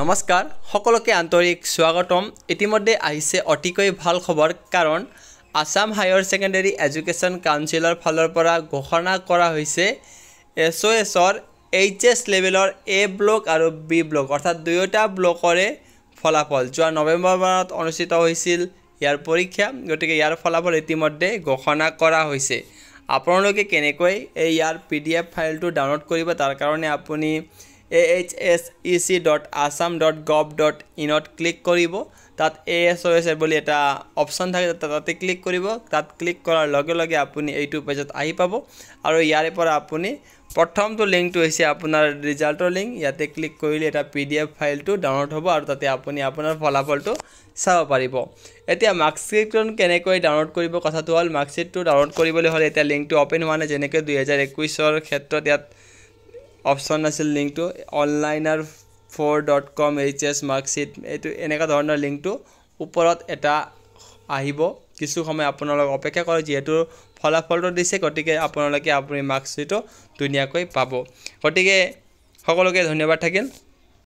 নমস্কাৰ সকলোকে আন্তৰিক স্বাগতম ইতিমধ্যে আহিছে অতিকৈ ভাল খবৰ কাৰণ আছাম হায়াৰ ছেকেণ্ডেৰী এডুকেশ্যন কাউঞ্চিলৰ ফালৰ পৰা ঘোষণা কৰা হৈছে এছ অ' এছৰ এইচ এছ লেভেলৰ এ ব্লক আৰু বি ব্লক অৰ্থাৎ দুয়োটা ব্লকৰে ফলাফল যোৱা নৱেম্বৰ মাহত অনুষ্ঠিত হৈছিল ইয়াৰ পৰীক্ষা গতিকে ইয়াৰ ফলাফল ইতিমধ্যে ঘোষণা কৰা হৈছে আপোনালোকে কেনেকৈ এই ইয়াৰ পি ডি এফ ফাইলটো ডাউনলোড কৰিব তাৰ কাৰণে আপুনি A H S E C dot Assam dot gov dot ইনত ক্লিক কৰিব তাত এ এছ অ' এছ এ বুলি এটা অপশ্যন থাকে তাতে ক্লিক কৰিব তাত ক্লিক কৰাৰ লগে লগে আপুনি এইটো পেজত আহি পাব আৰু ইয়াৰে পৰা আপুনি প্ৰথমটো লিংকটো হৈছে আপোনাৰ ৰিজাল্টৰ লিংক ইয়াতে ক্লিক কৰিলে এটা পি ডি এফ ফাইলটো ডাউনলোড হ'ব আৰু তাতে আপুনি আপোনাৰ ফলাফলটো চাব পাৰিব এতিয়া মাৰ্কশ্বীটখন কেনেকৈ ডাউনলোড কৰিব কথাটো হ'ল মাৰ্কশ্বীটটো ডাউনলোড কৰিবলৈ হ'লে এতিয়া লিংকটো অ'পেন হোৱা নাই যেনেকৈ দুহেজাৰ একৈছৰ ক্ষেত্ৰত ইয়াত অপশ্যন আছিল লিংকটো অনলাইনাৰ for dot com H S marksheet এইটো এনেকুৱা ধৰণৰ লিংকটো ওপৰত এটা আহিব কিছু সময় আপোনালোকে অপেক্ষা কৰে যিহেতু ফলাফলটো দিছে গতিকে আপোনালোকে আপুনি মাৰ্কশ্বীটটো ধুনীয়াকৈ পাব গতিকে সকলোকে ধন্যবাদ থাকিল